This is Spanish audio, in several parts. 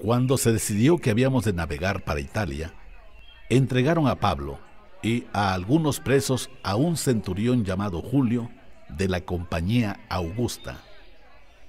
Cuando se decidió que habíamos de navegar para Italia, entregaron a Pablo y a algunos presos a un centurión llamado Julio de la compañía Augusta,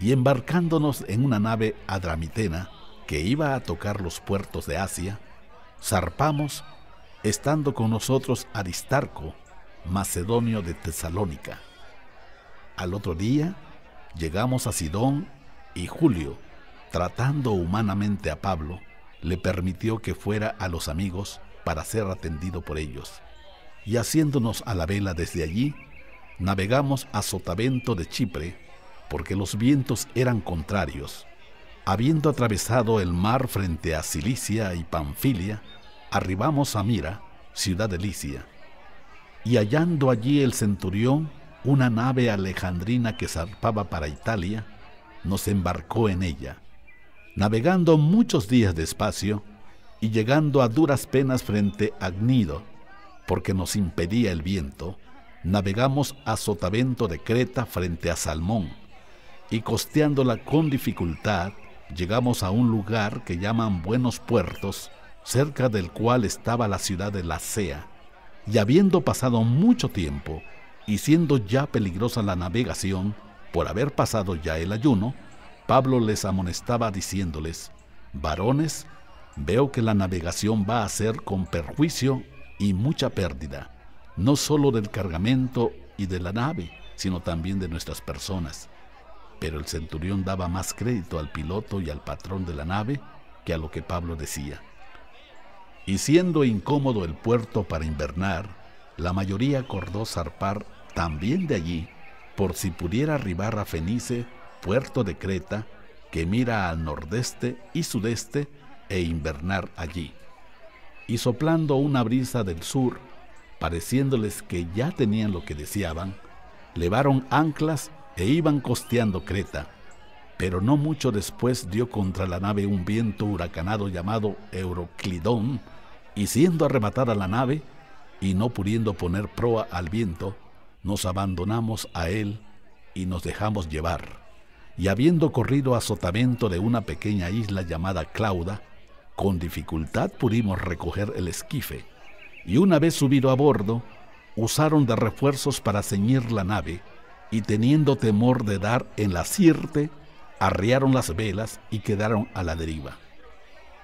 y embarcándonos en una nave adramitena que iba a tocar los puertos de Asia, zarpamos estando con nosotros Aristarco, macedonio de Tesalónica. Al otro día llegamos a Sidón y Julio, tratando humanamente a Pablo, le permitió que fuera a los amigos para ser atendido por ellos. Y haciéndonos a la vela desde allí, navegamos a Sotavento de Chipre, porque los vientos eran contrarios. Habiendo atravesado el mar frente a Cilicia y Panfilia, arribamos a Mira, ciudad de Licia, y hallando allí el centurión una nave alejandrina que zarpaba para Italia, nos embarcó en ella navegando muchos días despacio y llegando a duras penas frente a Gnido, porque nos impedía el viento, navegamos a sotavento de Creta frente a Salmón, y costeándola con dificultad, llegamos a un lugar que llaman Buenos Puertos, cerca del cual estaba la ciudad de Lacea, y habiendo pasado mucho tiempo, y siendo ya peligrosa la navegación, por haber pasado ya el ayuno, Pablo les amonestaba diciéndoles, varones, veo que la navegación va a ser con perjuicio y mucha pérdida, no solo del cargamento y de la nave, sino también de nuestras personas. Pero el centurión daba más crédito al piloto y al patrón de la nave que a lo que Pablo decía. Y siendo incómodo el puerto para invernar, la mayoría acordó zarpar también de allí, por si pudiera arribar a Fenice puerto de Creta que mira al nordeste y sudeste e invernar allí. Y soplando una brisa del sur, pareciéndoles que ya tenían lo que deseaban, levaron anclas e iban costeando Creta. Pero no mucho después dio contra la nave un viento huracanado llamado Euroclidón, y siendo arrebatada la nave, y no pudiendo poner proa al viento, nos abandonamos a él y nos dejamos llevar y habiendo corrido a de una pequeña isla llamada Clauda, con dificultad pudimos recoger el esquife, y una vez subido a bordo, usaron de refuerzos para ceñir la nave, y teniendo temor de dar en la sirte, arriaron las velas y quedaron a la deriva.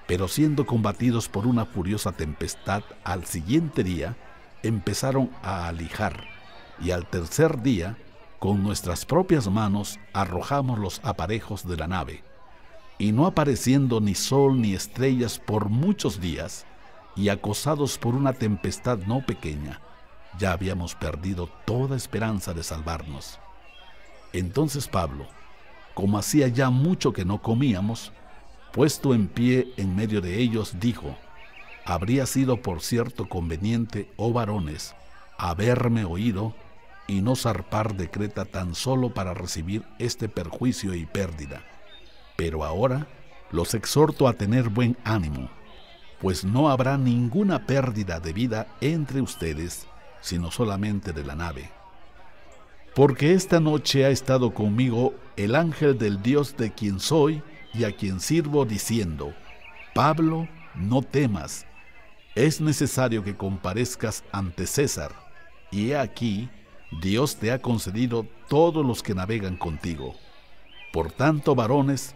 Pero siendo combatidos por una furiosa tempestad, al siguiente día empezaron a alijar, y al tercer día con nuestras propias manos arrojamos los aparejos de la nave, y no apareciendo ni sol ni estrellas por muchos días, y acosados por una tempestad no pequeña, ya habíamos perdido toda esperanza de salvarnos. Entonces Pablo, como hacía ya mucho que no comíamos, puesto en pie en medio de ellos, dijo, habría sido por cierto conveniente, oh varones, haberme oído y no zarpar de Creta tan solo para recibir este perjuicio y pérdida. Pero ahora los exhorto a tener buen ánimo, pues no habrá ninguna pérdida de vida entre ustedes, sino solamente de la nave. Porque esta noche ha estado conmigo el ángel del Dios de quien soy y a quien sirvo diciendo, Pablo, no temas, es necesario que comparezcas ante César, y he aquí Dios te ha concedido todos los que navegan contigo. Por tanto, varones,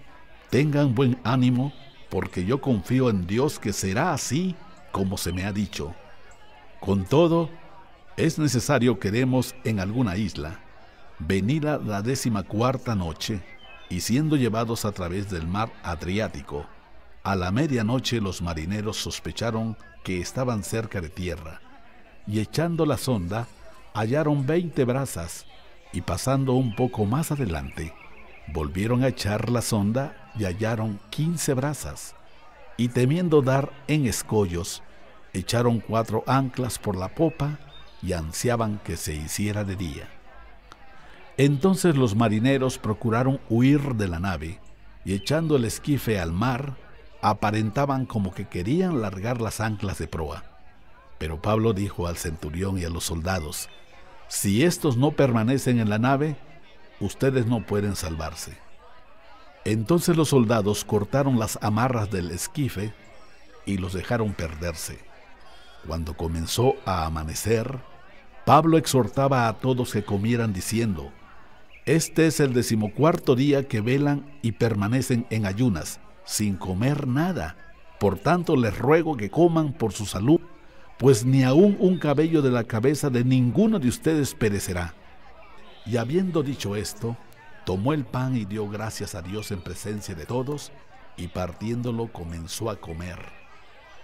tengan buen ánimo, porque yo confío en Dios que será así como se me ha dicho. Con todo, es necesario que demos en alguna isla. Venida la décima cuarta noche, y siendo llevados a través del mar Adriático, a la medianoche los marineros sospecharon que estaban cerca de tierra, y echando la sonda, hallaron veinte brasas y pasando un poco más adelante, volvieron a echar la sonda y hallaron quince brasas, y temiendo dar en escollos, echaron cuatro anclas por la popa y ansiaban que se hiciera de día. Entonces los marineros procuraron huir de la nave, y echando el esquife al mar, aparentaban como que querían largar las anclas de proa. Pero Pablo dijo al centurión y a los soldados, si estos no permanecen en la nave, ustedes no pueden salvarse. Entonces los soldados cortaron las amarras del esquife y los dejaron perderse. Cuando comenzó a amanecer, Pablo exhortaba a todos que comieran diciendo, Este es el decimocuarto día que velan y permanecen en ayunas, sin comer nada. Por tanto les ruego que coman por su salud pues ni aún un cabello de la cabeza de ninguno de ustedes perecerá. Y habiendo dicho esto, tomó el pan y dio gracias a Dios en presencia de todos, y partiéndolo comenzó a comer.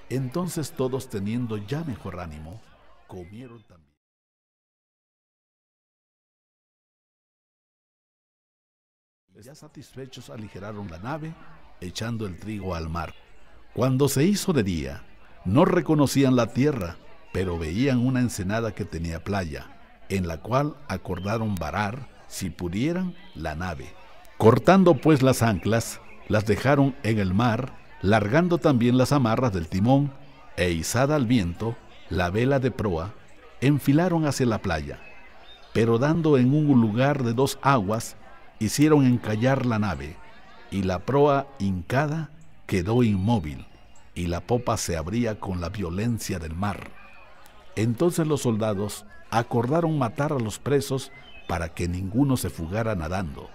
Entonces todos teniendo ya mejor ánimo, comieron también. Ya satisfechos aligeraron la nave, echando el trigo al mar. Cuando se hizo de día, no reconocían la tierra, pero veían una ensenada que tenía playa, en la cual acordaron varar, si pudieran, la nave. Cortando pues las anclas, las dejaron en el mar, largando también las amarras del timón, e izada al viento, la vela de proa, enfilaron hacia la playa, pero dando en un lugar de dos aguas, hicieron encallar la nave, y la proa hincada quedó inmóvil, y la popa se abría con la violencia del mar. Entonces los soldados acordaron matar a los presos para que ninguno se fugara nadando.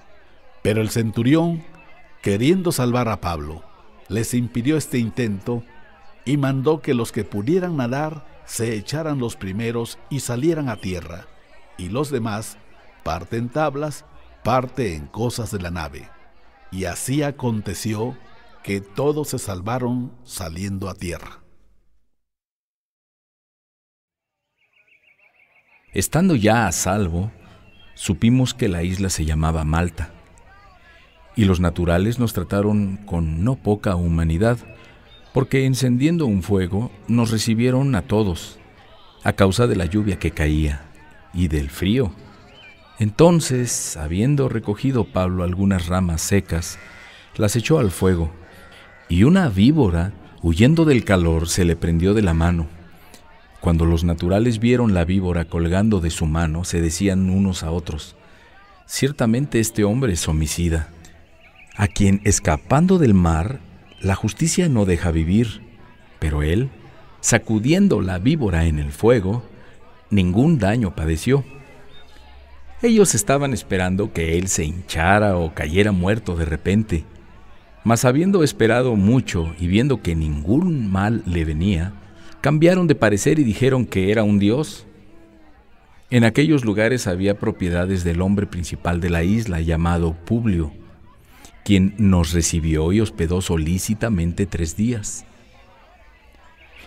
Pero el centurión, queriendo salvar a Pablo, les impidió este intento y mandó que los que pudieran nadar se echaran los primeros y salieran a tierra, y los demás, parte en tablas, parte en cosas de la nave. Y así aconteció que todos se salvaron saliendo a tierra. Estando ya a salvo, supimos que la isla se llamaba Malta, y los naturales nos trataron con no poca humanidad, porque encendiendo un fuego nos recibieron a todos, a causa de la lluvia que caía y del frío. Entonces, habiendo recogido Pablo algunas ramas secas, las echó al fuego y una víbora, huyendo del calor, se le prendió de la mano. Cuando los naturales vieron la víbora colgando de su mano, se decían unos a otros, ciertamente este hombre es homicida, a quien escapando del mar, la justicia no deja vivir, pero él, sacudiendo la víbora en el fuego, ningún daño padeció. Ellos estaban esperando que él se hinchara o cayera muerto de repente, mas habiendo esperado mucho y viendo que ningún mal le venía, cambiaron de parecer y dijeron que era un dios. En aquellos lugares había propiedades del hombre principal de la isla llamado Publio, quien nos recibió y hospedó solícitamente tres días.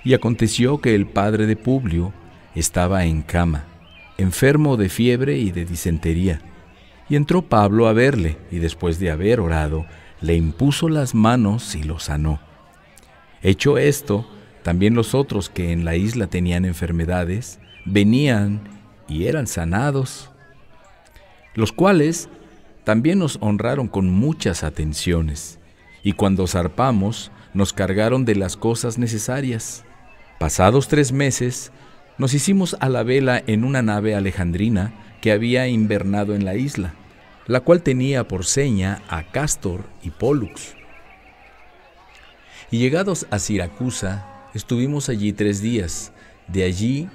Y aconteció que el padre de Publio estaba en cama, enfermo de fiebre y de disentería, y entró Pablo a verle, y después de haber orado, le impuso las manos y lo sanó. Hecho esto, también los otros que en la isla tenían enfermedades, venían y eran sanados, los cuales también nos honraron con muchas atenciones, y cuando zarpamos nos cargaron de las cosas necesarias. Pasados tres meses, nos hicimos a la vela en una nave alejandrina que había invernado en la isla la cual tenía por seña a Castor y Pólux. Y llegados a Siracusa, estuvimos allí tres días. De allí,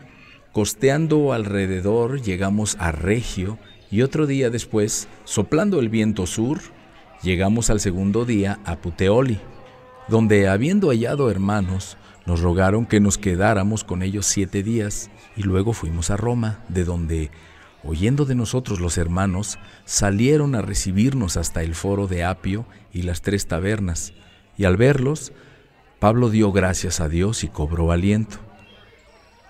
costeando alrededor, llegamos a Regio y otro día después, soplando el viento sur, llegamos al segundo día a Puteoli, donde habiendo hallado hermanos, nos rogaron que nos quedáramos con ellos siete días y luego fuimos a Roma, de donde Oyendo de nosotros los hermanos, salieron a recibirnos hasta el foro de Apio y las tres tabernas, y al verlos, Pablo dio gracias a Dios y cobró aliento.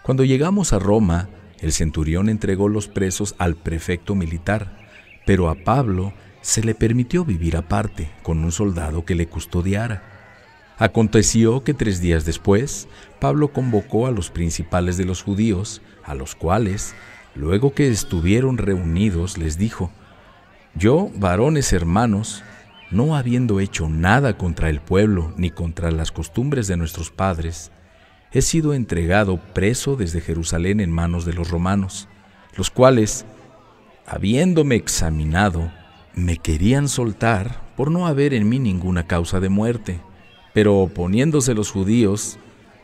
Cuando llegamos a Roma, el centurión entregó los presos al prefecto militar, pero a Pablo se le permitió vivir aparte con un soldado que le custodiara. Aconteció que tres días después, Pablo convocó a los principales de los judíos, a los cuales Luego que estuvieron reunidos, les dijo, Yo, varones hermanos, no habiendo hecho nada contra el pueblo ni contra las costumbres de nuestros padres, he sido entregado preso desde Jerusalén en manos de los romanos, los cuales, habiéndome examinado, me querían soltar por no haber en mí ninguna causa de muerte, pero oponiéndose los judíos,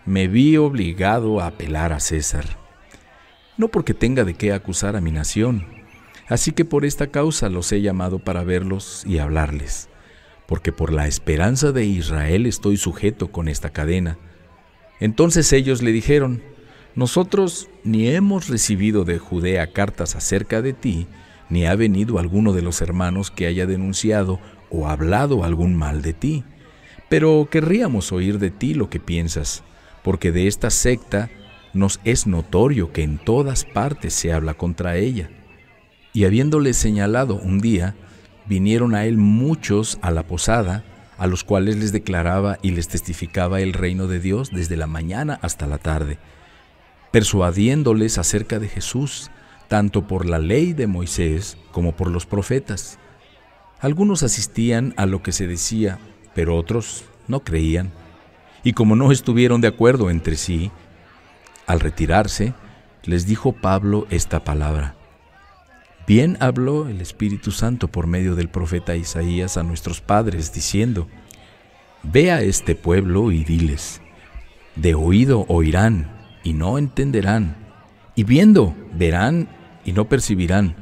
me vi obligado a apelar a César no porque tenga de qué acusar a mi nación. Así que por esta causa los he llamado para verlos y hablarles, porque por la esperanza de Israel estoy sujeto con esta cadena. Entonces ellos le dijeron, nosotros ni hemos recibido de Judea cartas acerca de ti, ni ha venido alguno de los hermanos que haya denunciado o hablado algún mal de ti. Pero querríamos oír de ti lo que piensas, porque de esta secta nos es notorio que en todas partes se habla contra ella. Y habiéndole señalado un día, vinieron a él muchos a la posada, a los cuales les declaraba y les testificaba el reino de Dios desde la mañana hasta la tarde, persuadiéndoles acerca de Jesús, tanto por la ley de Moisés como por los profetas. Algunos asistían a lo que se decía, pero otros no creían. Y como no estuvieron de acuerdo entre sí, al retirarse, les dijo Pablo esta palabra. Bien habló el Espíritu Santo por medio del profeta Isaías a nuestros padres, diciendo, Ve a este pueblo y diles, de oído oirán y no entenderán, y viendo verán y no percibirán,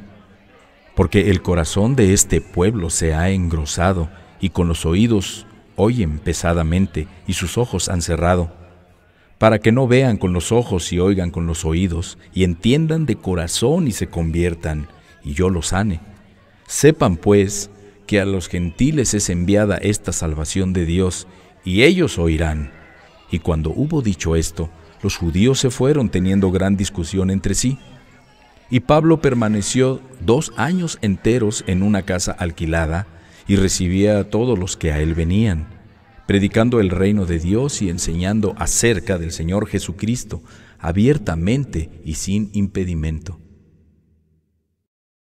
porque el corazón de este pueblo se ha engrosado, y con los oídos oyen pesadamente, y sus ojos han cerrado, para que no vean con los ojos y oigan con los oídos, y entiendan de corazón y se conviertan, y yo los sane. Sepan pues que a los gentiles es enviada esta salvación de Dios, y ellos oirán. Y cuando hubo dicho esto, los judíos se fueron teniendo gran discusión entre sí. Y Pablo permaneció dos años enteros en una casa alquilada, y recibía a todos los que a él venían predicando el reino de Dios y enseñando acerca del Señor Jesucristo abiertamente y sin impedimento.